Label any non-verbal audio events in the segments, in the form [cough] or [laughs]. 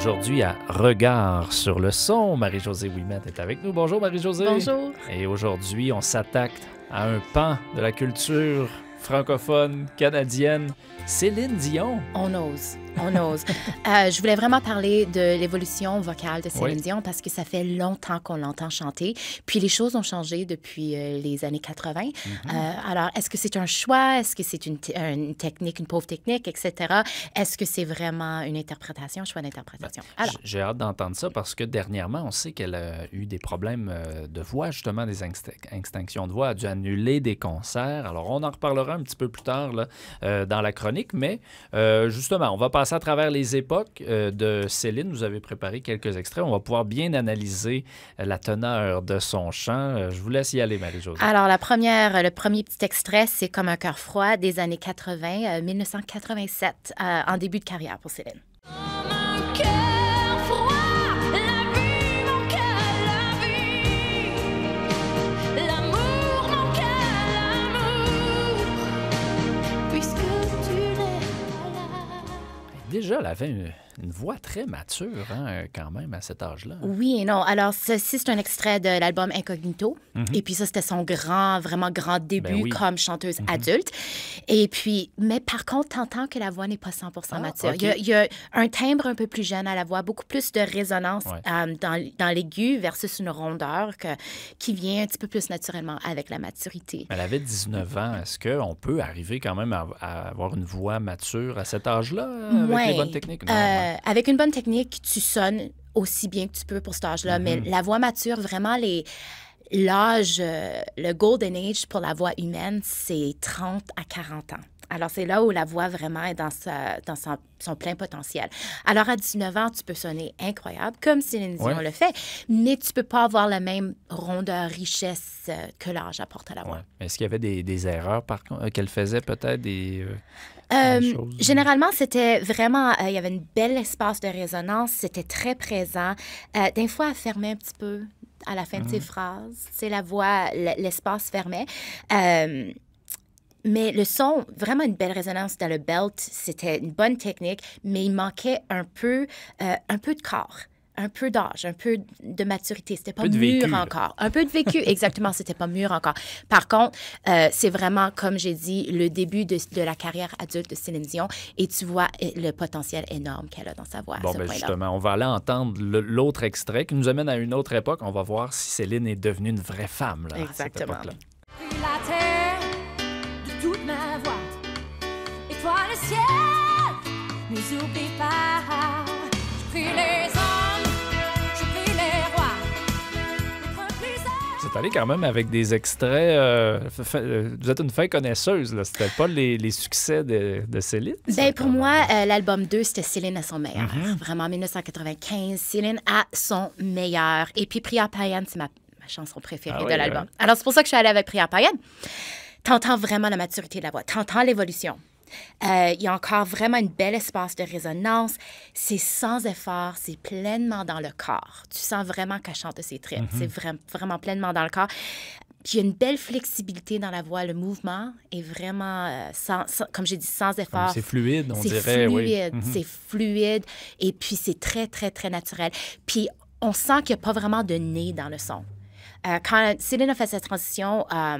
Aujourd'hui, à Regard sur le son, Marie-Josée Ouimet est avec nous. Bonjour Marie-Josée. Bonjour. Et aujourd'hui, on s'attaque à un pan de la culture francophone canadienne, Céline Dion. On ose on ose. Euh, je voulais vraiment parler de l'évolution vocale de Céline Dion parce que ça fait longtemps qu'on l'entend chanter. Puis les choses ont changé depuis euh, les années 80. Mhm. Euh, alors, est-ce que c'est un choix? Est-ce que c'est une, technique, une pauvre technique, etc.? Est-ce que c'est vraiment une interprétation, un choix d'interprétation? Ben, j'ai hâte d'entendre ça parce que dernièrement, on sait qu'elle a eu des problèmes de voix, justement, des extinctions de voix. a dû annuler des concerts. Alors, on en reparlera un petit peu plus tard là, dans la chronique, mais justement, on va passer à travers les époques euh, de Céline. Vous avez préparé quelques extraits. On va pouvoir bien analyser euh, la teneur de son chant. Euh, je vous laisse y aller, Marie-Josée. Alors, la première, le premier petit extrait, c'est Comme un cœur froid des années 80, 1987, en début de carrière pour Céline. déjà la fin une voix très mature hein, quand même à cet âge-là. Hein. Oui et non. Alors, ceci, c'est un extrait de l'album Incognito. Mhm. Et puis ça, c'était son grand, vraiment grand début ben comme chanteuse mhm. adulte. Et puis, mais par contre, t'entends que la voix n'est pas 100 ah, mature. Il, y a, un timbre un peu plus jeune à la voix, beaucoup plus de résonance euh, dans, l'aigu versus une rondeur qui vient un petit peu plus naturellement avec la maturité. Elle avait 19 ans. Est-ce qu'on peut arriver quand même à, avoir une voix mature à cet âge-là euh, avec les bonnes techniques? Euh, euh, avec une bonne technique, tu sonnes aussi bien que tu peux pour cet âge-là, mais mhm. la voix mature, vraiment, l'âge, euh, le golden age pour la voix humaine, c'est 30 à 40 ans. Alors, c'est là où la voix vraiment est dans, dans son, plein potentiel. Alors, à 19 ans, tu peux sonner incroyable, comme Céline Dion le fait, mais tu peux pas avoir la même rondeur, richesse euh, que l'âge apporte à la voix. Est-ce qu'il y avait des, erreurs, par contre, euh, qu'elle faisait peut-être des. Euh, euh généralement, c'était vraiment, il y avait une belle espace de résonance, c'était très présent. Euh, des fois, elle fermait un petit peu à la fin de ses mmh. phrases. C'est la voix, l'espace fermait. Mais le son, vraiment une belle résonance dans le belt. C'était une bonne technique, mais il manquait un peu, euh, un peu de corps un peu d'âge, un peu de maturité. C'était pas mûr encore. Un peu de vécu, [laughs] exactement. C'était pas mûr encore. Par contre, euh, c'est vraiment, comme j'ai dit, le début de, la carrière adulte de Céline Dion et tu vois le potentiel énorme qu'elle a dans sa voix. Bon, ben justement, on va aller entendre l'autre extrait qui nous amène à une autre époque. On va voir si Céline est devenue une vraie femme. Là, exactement. pas, Vous êtes allé quand même avec des extraits. Euh, euh, vous êtes une fin connaisseuse. C'était pas les, succès de, de Céline? Ben, pour moi, euh, l'album 2, c'était Céline à son meilleur. Ah, hein? Vraiment, 1995, Céline à son meilleur. Et puis, Priya Payenne c'est ma, ma, chanson préférée ah de hein. l'album. Alors, c'est pour ça que je suis allée avec Priya Payenne. T'entends vraiment la maturité de la voix. T'entends l'évolution. Euh, il y a encore vraiment une belle espace de résonance. C'est sans effort, c'est pleinement dans le corps. Tu sens vraiment qu'elle chante ses tripes. Mm-hmm. C'est vraiment pleinement dans le corps. Puis il y a une belle flexibilité dans la voix. Le mouvement est vraiment, euh, comme j'ai dit, sans effort. C'est fluide, on dirait. Fluide, oui. Mm-hmm. C'est fluide. Et puis c'est très, très, très naturel. Puis on sent qu'il n'y a pas vraiment de nez dans le son. Euh, quand Céline a fait sa transition à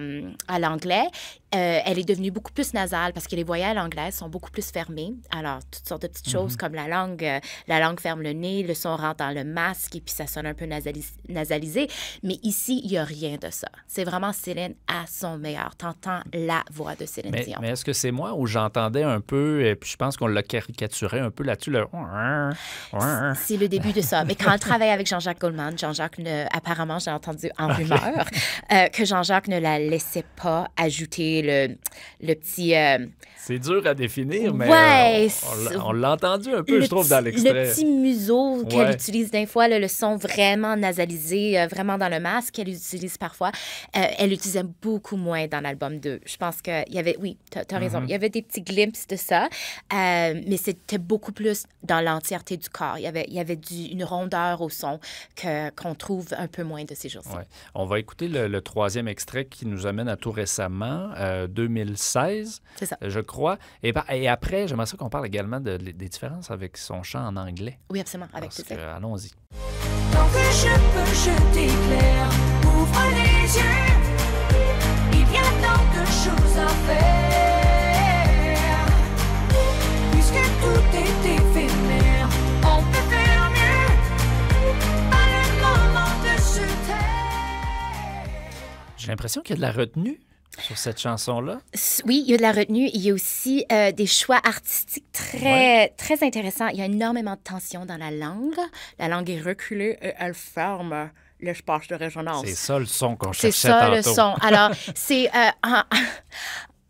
l'anglais, euh, elle est devenue beaucoup plus nasale parce que les voyelles anglaises sont beaucoup plus fermées. Alors, toutes sortes de petites choses mhm. comme la langue, euh, la langue ferme le nez, le son rentre dans le masque et puis ça sonne un peu nasalisé. Mais ici, il n'y a rien de ça. C'est vraiment Céline à son meilleur. T'entends la voix de Céline Dion. Mais est-ce que c'est moi où j'entendais un peu, et puis je pense qu'on l'a caricaturé un peu là-dessus, le... C'est le début de ça. Mais quand elle travaille avec Jean-Jacques Goldman, Jean-Jacques, apparemment, j'ai entendu en ah, rumeur euh, que Jean-Jacques ne la laissait pas ajouter le, le petit. Euh, c'est dur à définir, mais euh, on, l'a entendu un peu, je trouve, dans l'extrait. Le petit museau qu'elle utilise d'un fois, le son vraiment nasalisé, euh, vraiment dans le masque qu'elle utilise parfois, elle l'utilisait beaucoup moins dans l'album 2. Je pense qu'il y avait, oui, tu as, raison, mm-hmm. il y avait des petits glimpses de ça, mais c'était beaucoup plus dans l'entièreté du corps. Il y avait, il y avait une rondeur au son qu'on trouve un peu moins de ces jours-ci. On va écouter le, troisième extrait qui nous amène à tout récemment euh, 2016, ça. je crois. Et, et après, j'aimerais ça qu'on parle également de, de, des différences avec son chant en anglais. Oui, absolument, avec tout Allons-y. Tant que je peux, je t'éclaire, ouvre les yeux, il y a tant de choses à faire. Puisque tout est éphémère, on peut faire mieux, pas le moment de se taire. J'ai l'impression qu'il y a de la retenue sur cette chanson-là? Oui, il y a de la retenue. Il y a aussi euh, des choix artistiques très, très intéressants. Il y a énormément de tension dans la langue. La langue est reculée et elle ferme l'espace de résonance. C'est ça le son qu'on cherchait C'est ça le son. Alors, [laughs] c'est... Euh, en,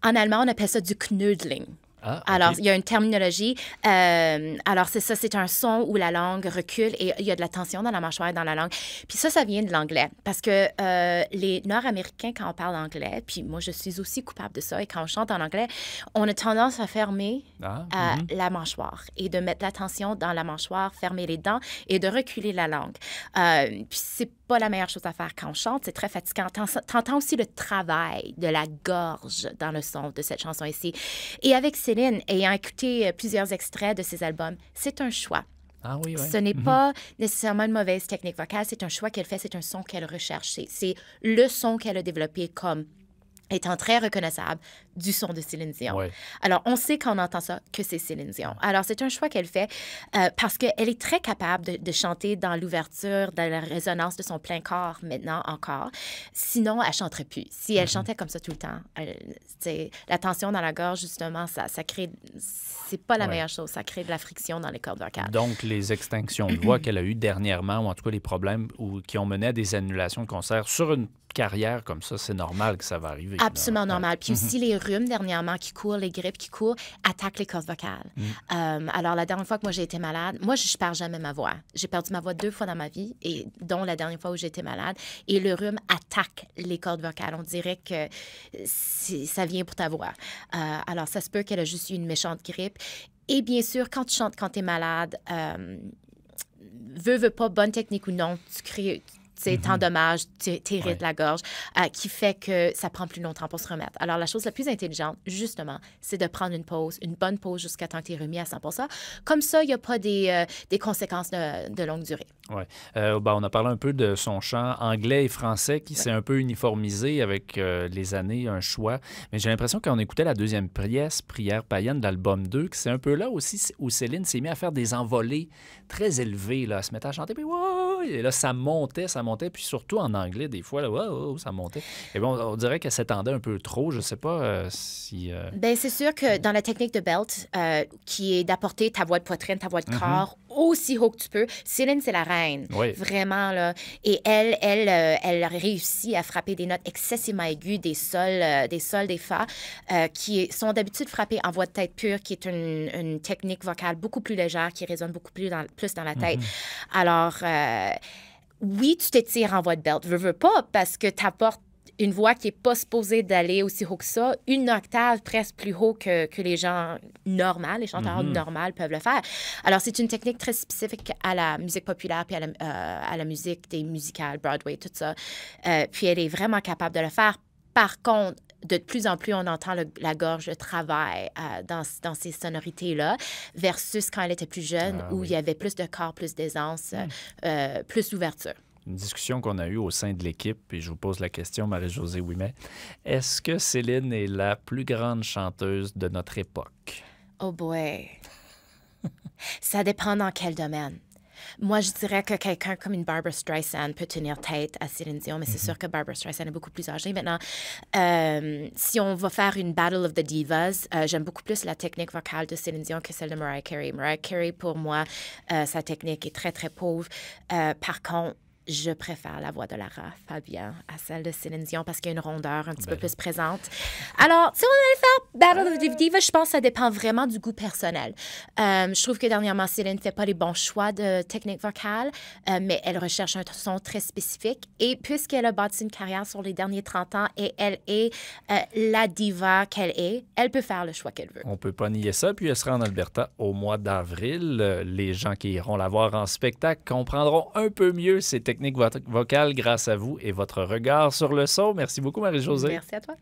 en allemand, on appelle ça du knödling. Ah, alors, il y a une terminologie. Euh, alors, c'est ça, c'est un son où la langue recule et il y a de la tension dans la mâchoire et dans la langue. Puis ça, ça vient de l'anglais. Parce que euh, les Nord-Américains, quand on parle anglais, puis moi, je suis aussi coupable de ça, et quand on chante en anglais, on a tendance à fermer ah, euh, mm-hmm. la mâchoire et de mettre la tension dans la mâchoire, fermer les dents et de reculer la langue. puis c'est pas la meilleure chose à faire quand on chante, c'est très fatigant. T'entends aussi le travail de la gorge dans le son de cette chanson ici. Et avec Céline, ayant écouté euh, plusieurs extraits de ses albums, c'est un choix. Ah Ce n'est mhm. pas nécessairement une mauvaise technique vocale, c'est un choix qu'elle fait, c'est un son qu'elle recherche. C'est le son qu'elle a développé comme étant très reconnaissable, du son de Céline Dion. Alors, on sait quand on entend ça que c'est Céline Dion. Alors, c'est un choix qu'elle fait parce euh, parce qu'elle est très capable de, chanter dans l'ouverture, dans la résonance de son plein corps maintenant encore. Sinon, elle chanterait plus. Si elle mhm. chantait comme ça tout le temps, elle, la tension dans la gorge, justement, ça, ça crée... C'est pas la meilleure chose. Ça crée de la friction dans les cordes vocales. Donc, les extinctions de voix qu'elle a eues dernièrement, ou en tout cas les problèmes ou, qui ont mené à des annulations de concerts sur une carrière comme ça, c'est normal que ça va arriver. Absolument normal. Puis mhm. aussi, les rhume dernièrement qui courent, les grippes qui courent, attaquent les cordes vocales. Mm. Euh, alors, la dernière fois que moi j'ai été malade, moi, je perds jamais ma voix. J'ai perdu ma voix deux fois dans ma vie, et dont la dernière fois où j'étais malade. Et le rhume attaque les cordes vocales. On dirait que ça vient pour ta voix. Euh, alors, ça se peut qu'elle a juste eu une méchante grippe. Et bien sûr, quand tu chantes quand tu es malade, euh, veut veux, pas, bonne technique ou non, tu crées, c'est mm dommage, dommage, t'irrites la gorge, euh, qui fait que ça prend plus longtemps pour se remettre. Alors, la chose la plus intelligente, justement, c'est de prendre une pause, une bonne pause jusqu'à temps que tu es remis à 100 Comme ça, il n'y a pas des, euh, des conséquences de, longue durée. Oui. Euh, ben, on a parlé un peu de son chant anglais et français qui s'est un peu uniformisé avec les années, un choix. Mais j'ai l'impression qu'on écoutait la deuxième pièce, Prière païenne de l'album 2, que c'est un peu là aussi où Céline s'est mise à faire des envolées très élevées, là, à se mettre à chanter. Puis, wow! Et là, ça montait, ça montait. Puis surtout en anglais, des fois, là, oh, ça montait. Et bon on, dirait qu'elle s'étendait un peu trop. Je sais pas euh, si. Euh, Bien, c'est sûr que dans la technique de belt, euh, qui est d'apporter ta voix de poitrine, ta voix de mhm. corps aussi haut que tu peux. Céline, c'est la reine. Vraiment, là. Et elle, elle, euh, elle réussit à frapper des notes excessivement aiguës des sols, euh, des sols, des fa, euh, qui sont d'habitude frappées en voix de tête pure, qui est une, technique vocale beaucoup plus légère, qui résonne beaucoup plus dans, plus dans la mhm. tête. Alors, oui, tu t'étires en voix de belt. Veux, veux pas, parce que t'apportes une voix qui n'est pas supposée d'aller aussi haut que ça, une octave presque plus haut que, que les gens normaux, les chanteurs mm-hmm. normaux peuvent le faire. Alors, c'est une technique très spécifique à la musique populaire, puis à la, euh, à la musique des musicales, Broadway, tout ça. Euh, puis elle est vraiment capable de le faire. Par contre, de plus en plus, on entend la gorge travailler travail euh, dans, dans, ces sonorités-là, versus quand elle était plus jeune, ah où il y avait plus de corps, plus d'aisance, mm. plus d'ouverture une discussion qu'on a eue au sein de l'équipe, et je vous pose la question, Marie-Josée Ouimet. Est-ce que Céline est la plus grande chanteuse de notre époque? Oh boy! [laughs] Ça dépend dans quel domaine. Moi, je dirais que quelqu'un comme une Barbara Streisand peut tenir tête à Céline Dion, mais c'est mhm. sûr que Barbara Streisand est beaucoup plus âgée maintenant. Euh, si on va faire une Battle of the Divas, euh, j'aime beaucoup plus la technique vocale de Céline Dion que celle de Mariah Carey. Mariah Carey, pour moi, euh, sa technique est très, très pauvre. par contre, je préfère la voix de Lara Fabian à celle de Céline Dion parce qu'il y a une rondeur un petit peu ben plus présente. Alors, si on allait faire Battle of the Divas, je pense que ça dépend vraiment du goût personnel. Euh, je trouve que dernièrement, Céline ne fait pas les bons choix de technique vocale, euh, mais elle recherche un son très spécifique. Et puisqu'elle a bâti une carrière sur les derniers 30 ans et elle est euh, la diva qu'elle est, elle peut faire le choix qu'elle veut. On peut pas nier ça. Puis elle sera en Alberta au mois d'avril. Les gens qui iront la voir en spectacle comprendront un peu mieux ses techniques technique vocale grâce à vous et votre regard sur le son. Merci beaucoup, Marie-Josée. Merci à toi.